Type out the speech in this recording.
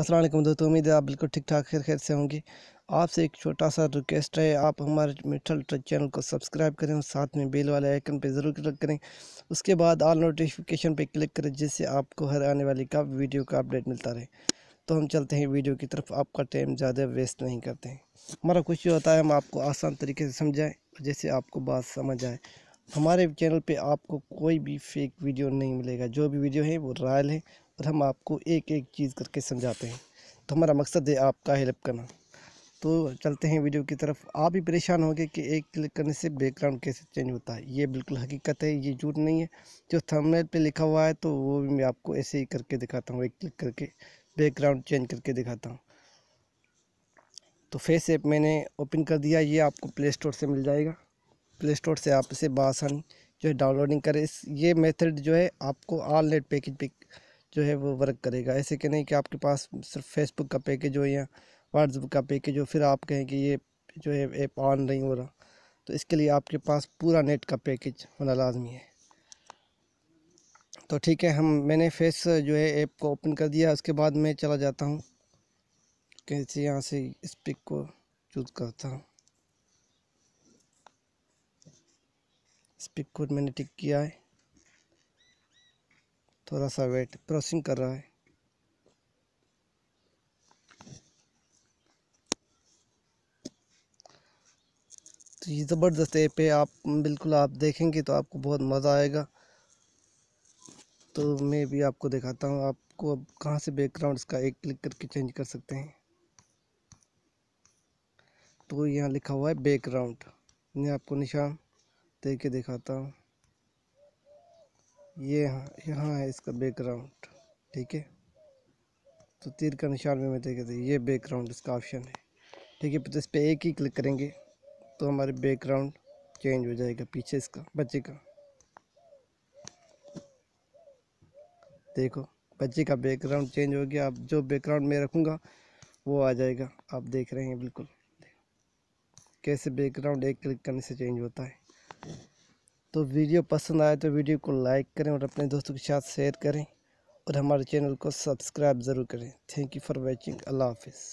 असलम दोस्तों उम्मीद है आप बिल्कुल ठीक ठाक खैर खैर से होंगे आपसे एक छोटा सा रिक्वेस्ट है आप हमारे मिठल चैनल को सब्सक्राइब करें और साथ में बेल वाले आइकन पर ज़रूर क्लिक करें उसके बाद ऑल नोटिफिकेशन पर क्लिक करें जिससे आपको हर आने वाली का वीडियो का अपडेट मिलता रहे तो हम चलते हैं वीडियो की तरफ आपका टाइम ज़्यादा वेस्ट नहीं करते हैं हमारा कुछ होता है हम आपको आसान तरीके से समझाएँ जैसे आपको बात समझ आए हमारे चैनल पे आपको कोई भी फेक वीडियो नहीं मिलेगा जो भी वीडियो है वो रॉयल है और हम आपको एक एक चीज़ करके समझाते हैं तो हमारा मकसद है आपका हेल्प करना तो चलते हैं वीडियो की तरफ आप भी परेशान होंगे कि एक क्लिक करने से बैकग्राउंड कैसे चेंज होता है ये बिल्कुल हकीकत है ये झूठ नहीं है जो थंबनेल पे लिखा हुआ है तो वो भी मैं आपको ऐसे ही करके दिखाता हूँ एक क्लिक करके बैकग्राउंड चेंज करके दिखाता हूँ तो फेस ऐप मैंने ओपन कर दिया ये आपको प्ले स्टोर से मिल जाएगा प्ले स्टोर से आप इसे बासानी जो है डाउनलोडिंग करें इस ये मेथड जो है आपको ऑल नेट पैकेज पे जो है वो वर्क करेगा ऐसे कि नहीं कि आपके पास सिर्फ फेसबुक का पैकेज हो या व्हाट्सअप का पैकेज हो फिर आप कहें कि ये जो है ऐप ऑन नहीं हो रहा तो इसके लिए आपके पास पूरा नेट का पैकेज होना लाजमी है तो ठीक है हम मैंने फेस जो है ऐप को ओपन कर दिया उसके बाद मैं चला जाता हूँ कैसे यहाँ से इस पिक को चूज करता हूँ इस पिक को मैंने टिक किया है थोड़ा सा वेट क्रॉसिंग कर रहा है तो ये ज़बरदस्त ऐप है आप बिल्कुल आप देखेंगे तो आपको बहुत मज़ा आएगा तो मैं भी आपको दिखाता हूँ आपको अब कहाँ से बैकग्राउंड इसका एक क्लिक करके चेंज कर सकते हैं तो यहाँ लिखा हुआ है बैकग्राउंड मैं आपको निशान दे के दिखाता हूँ ये यहाँ यहाँ है इसका बैकग्राउंड ठीक है तो तीर का निशान में मैं देखे ये बैकग्राउंड इसका ऑप्शन है ठीक है तो इस पर एक ही क्लिक करेंगे तो हमारे बैकग्राउंड चेंज हो जाएगा पीछे इसका बच्चे का देखो बच्चे का बैकग्राउंड चेंज हो गया अब जो बैकग्राउंड मैं रखूँगा वो आ जाएगा आप देख रहे हैं बिल्कुल कैसे बैकग्राउंड एक क्लिक करने से चेंज होता है तो वीडियो पसंद आए तो वीडियो को लाइक करें और अपने दोस्तों के साथ शेयर करें और हमारे चैनल को सब्सक्राइब ज़रूर करें थैंक यू फॉर वॉचिंग अल्लाह हाफिज़